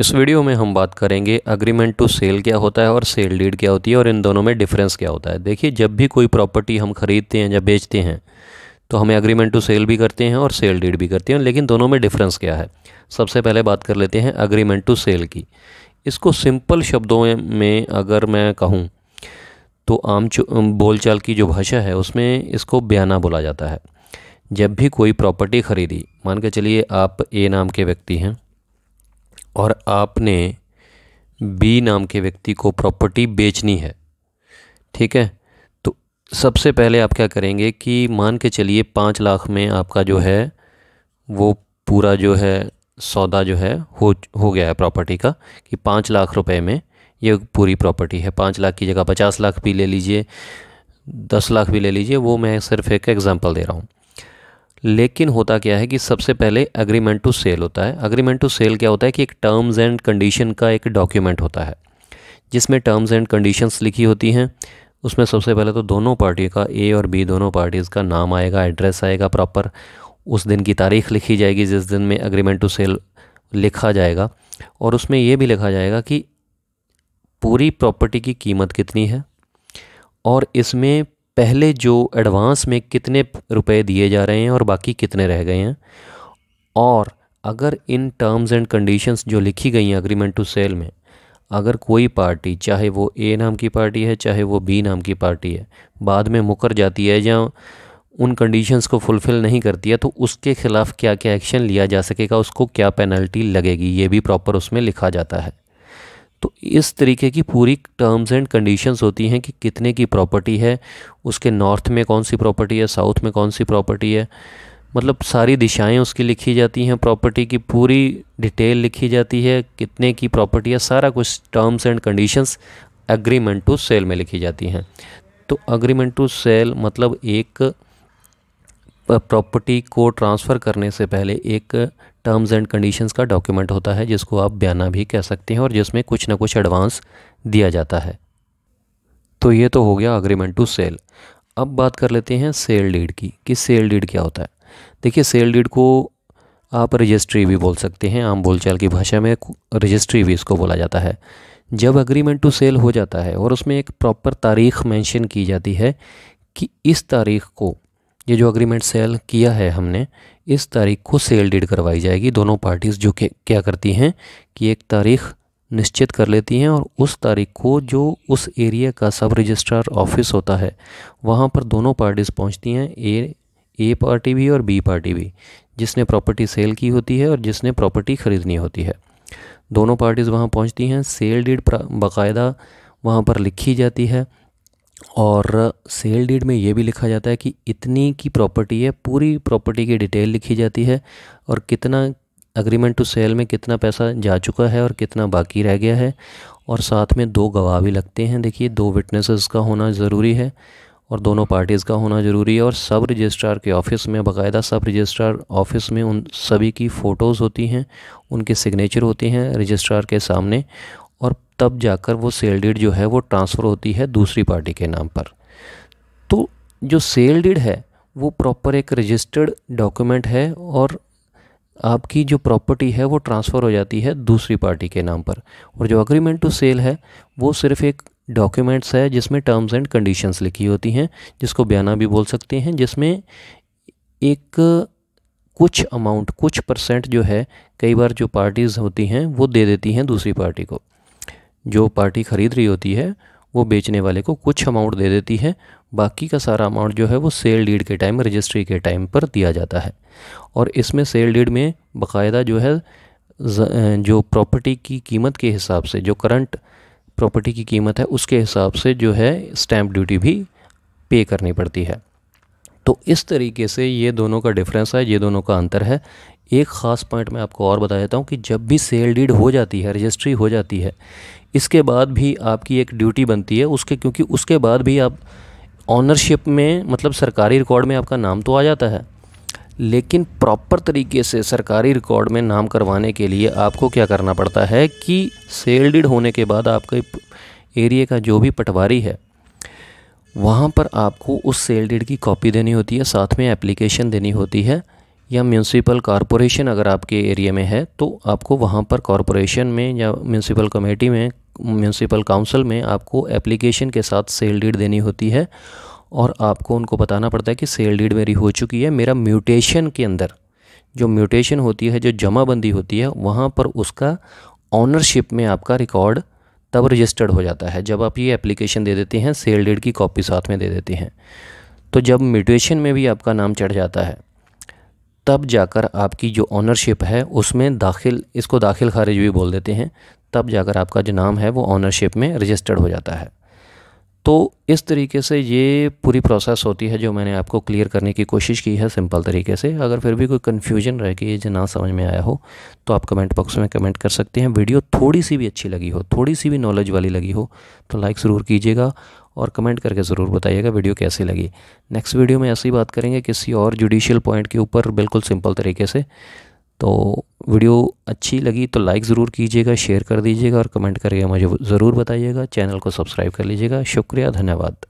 इस वीडियो में हम बात करेंगे अग्रीमेंट टू सेल क्या होता है और सेल डीड क्या होती है और इन दोनों में डिफरेंस क्या होता है देखिए जब भी कोई प्रॉपर्टी हम खरीदते हैं या बेचते हैं तो हमें अग्रीमेंट टू सेल भी करते हैं और सेल डीड भी करते हैं लेकिन दोनों में डिफरेंस क्या है सबसे पहले बात कर लेते हैं अग्रीमेंट टू सेल की इसको सिंपल शब्दों में अगर मैं कहूँ तो आम बोलचाल की जो भाषा है उसमें इसको बयाना बोला जाता है जब भी कोई प्रॉपर्टी खरीदी मान के चलिए आप ए नाम के व्यक्ति हैं और आपने बी नाम के व्यक्ति को प्रॉपर्टी बेचनी है ठीक है तो सबसे पहले आप क्या करेंगे कि मान के चलिए पाँच लाख में आपका जो है वो पूरा जो है सौदा जो है हो हो गया है प्रॉपर्टी का कि पाँच लाख रुपए में ये पूरी प्रॉपर्टी है पाँच लाख की जगह पचास लाख भी ले लीजिए दस लाख भी ले लीजिए वो मैं सिर्फ एक एग्ज़ाम्पल दे रहा हूँ लेकिन होता क्या है कि सबसे पहले अग्रीमेंट टू सेल होता है अग्रीमेंट टू सेल क्या होता है कि एक टर्म्स एंड कंडीशन का एक डॉक्यूमेंट होता है जिसमें टर्म्स एंड कंडीशंस लिखी होती हैं उसमें सबसे पहले तो दोनों पार्टी का ए और बी दोनों पार्टीज़ का नाम आएगा एड्रेस आएगा प्रॉपर उस दिन की तारीख लिखी जाएगी जिस दिन में अग्रीमेंट टू सेल लिखा जाएगा और उसमें यह भी लिखा जाएगा कि पूरी प्रॉपर्टी की कीमत कितनी है और इसमें पहले जो एडवांस में कितने रुपए दिए जा रहे हैं और बाकी कितने रह गए हैं और अगर इन टर्म्स एंड कंडीशंस जो लिखी गई हैं अग्रीमेंट टू सेल में अगर कोई पार्टी चाहे वो ए नाम की पार्टी है चाहे वो बी नाम की पार्टी है बाद में मुकर जाती है या उन कंडीशंस को फुलफ़िल नहीं करती है तो उसके ख़िलाफ़ क्या क्या एक्शन लिया जा सकेगा उसको क्या पेनल्टी लगेगी ये भी प्रॉपर उसमें लिखा जाता है तो इस तरीके की पूरी टर्म्स एंड कंडीशंस होती हैं कि कितने की प्रॉपर्टी है उसके नॉर्थ में कौन सी प्रॉपर्टी है साउथ में कौन सी प्रॉपर्टी है मतलब सारी दिशाएं उसकी लिखी जाती हैं प्रॉपर्टी की पूरी डिटेल लिखी जाती है कितने की प्रॉपर्टी है सारा कुछ terms and conditions agreement to sell में लिखी जाती हैं तो अग्रीमेंट टू सेल मतलब एक प्रॉपर्टी को ट्रांसफ़र करने से पहले एक टर्म्स एंड कंडीशंस का डॉक्यूमेंट होता है जिसको आप बयाना भी कह सकते हैं और जिसमें कुछ ना कुछ एडवांस दिया जाता है तो ये तो हो गया अग्रीमेंट टू सेल अब बात कर लेते हैं सेल डीड की कि सेल डीड क्या होता है देखिए सेल डीड को आप रजिस्ट्री भी बोल सकते हैं आम बोलचाल की भाषा में रजिस्ट्री भी इसको बोला जाता है जब अग्रीमेंट टू सेल हो जाता है और उसमें एक प्रॉपर तारीख मेंशन की जाती है कि इस तारीख को ये जो अग्रीमेंट सेल किया है हमने इस तारीख को सेल डीड करवाई जाएगी दोनों पार्टीज़ जो क्या करती हैं कि एक तारीख निश्चित कर लेती हैं और उस तारीख को जो उस एरिया का सब रजिस्ट्रार ऑफिस होता है वहाँ पर दोनों पार्टीज़ पहुँचती हैं ए ए पार्टी भी और बी पार्टी भी जिसने प्रॉपर्टी सेल की होती है और जिसने प्रॉपर्टी ख़रीदनी होती है दोनों पार्टीज़ वहाँ पहुँचती हैं सेल डीड बाकायदा वहाँ पर लिखी जाती है और सेल डीड में ये भी लिखा जाता है कि इतनी की प्रॉपर्टी है पूरी प्रॉपर्टी की डिटेल लिखी जाती है और कितना अग्रीमेंट टू सेल में कितना पैसा जा चुका है और कितना बाकी रह गया है और साथ में दो गवाह भी लगते हैं देखिए दो विटनेसेस का होना ज़रूरी है और दोनों पार्टीज़ का होना ज़रूरी है और सब रजिस्ट्रार के ऑफ़िस में बाकायदा सब रजिस्ट्रार ऑफ़िस में उन सभी की फ़ोटोज़ होती हैं उनके सिग्नेचर होते हैं रजिस्ट्रार के सामने तब जाकर वो सेल डीड जो है वो ट्रांसफ़र होती है दूसरी पार्टी के नाम पर तो जो सेल डीड है वो प्रॉपर एक रजिस्टर्ड डॉक्यूमेंट है और आपकी जो प्रॉपर्टी है वो ट्रांसफ़र हो जाती है दूसरी पार्टी के नाम पर और जो अग्रीमेंट टू सेल है वो सिर्फ़ एक डॉक्यूमेंट्स है जिसमें टर्म्स एंड कंडीशंस लिखी होती हैं जिसको बयाना भी बोल सकते हैं जिसमें एक कुछ अमाउंट कुछ परसेंट जो है कई बार जो पार्टीज़ होती हैं वो दे देती हैं दूसरी पार्टी को जो पार्टी ख़रीद रही होती है वो बेचने वाले को कुछ अमाउंट दे देती है बाकी का सारा अमाउंट जो है वो सेल डीड के टाइम रजिस्ट्री के टाइम पर दिया जाता है और इसमें सेल डीड में बाकायदा जो है जो प्रॉपर्टी की कीमत के हिसाब से जो करंट प्रॉपर्टी की कीमत है उसके हिसाब से जो है स्टैंप ड्यूटी भी पे करनी पड़ती है तो इस तरीके से ये दोनों का डिफरेंस है ये दोनों का अंतर है एक ख़ास पॉइंट मैं आपको और बता देता हूँ कि जब भी सेल डीड हो जाती है रजिस्ट्री हो जाती है इसके बाद भी आपकी एक ड्यूटी बनती है उसके क्योंकि उसके बाद भी आप ऑनरशिप में मतलब सरकारी रिकॉर्ड में आपका नाम तो आ जाता है लेकिन प्रॉपर तरीके से सरकारी रिकॉर्ड में नाम करवाने के लिए आपको क्या करना पड़ता है कि सेल्डिड होने के बाद आपके एरिए का जो भी पटवारी है वहाँ पर आपको उस सेल्डिड की कॉपी देनी होती है साथ में एप्लीकेशन देनी होती है या म्यूनसिपल कॉरपोरेशन अगर आपके एरिया में है तो आपको वहाँ पर कॉरपोरेशन में या म्यूनसिपल कमेटी में म्यूनसिपल काउंसिल में आपको एप्लीकेशन के साथ सेल डीड देनी होती है और आपको उनको बताना पड़ता है कि सेल डीड मेरी हो चुकी है मेरा म्यूटेशन के अंदर जो म्यूटेशन होती है जो जमाबंदी होती है वहाँ पर उसका ऑनरशिप में आपका रिकॉर्ड तब रजिस्टर्ड हो जाता है जब आप ये एप्लीकेशन दे देते हैं सेल डीड की कॉपी साथ में दे देते हैं तो जब म्यूटेशन में भी आपका नाम चढ़ जाता है तब जाकर आपकी जो ऑनरशिप है उसमें दाखिल इसको दाखिल खारिज भी बोल देते हैं तब जाकर आपका जो नाम है वो ऑनरशिप में रजिस्टर्ड हो जाता है तो इस तरीके से ये पूरी प्रोसेस होती है जो मैंने आपको क्लियर करने की कोशिश की है सिंपल तरीके से अगर फिर भी कोई कन्फ्यूजन रह गई जो ना समझ में आया हो तो आप कमेंट बॉक्स में कमेंट कर सकते हैं वीडियो थोड़ी सी भी अच्छी लगी हो थोड़ी सी भी नॉलेज वाली लगी हो तो लाइक ज़रूर कीजिएगा और कमेंट करके ज़रूर बताइएगा वीडियो कैसी लगी नेक्स्ट वीडियो में ऐसी बात करेंगे किसी और जुडिशियल पॉइंट के ऊपर बिल्कुल सिंपल तरीके से तो वीडियो अच्छी लगी तो लाइक ज़रूर कीजिएगा शेयर कर दीजिएगा और कमेंट करके मुझे ज़रूर बताइएगा चैनल को सब्सक्राइब कर लीजिएगा शुक्रिया धन्यवाद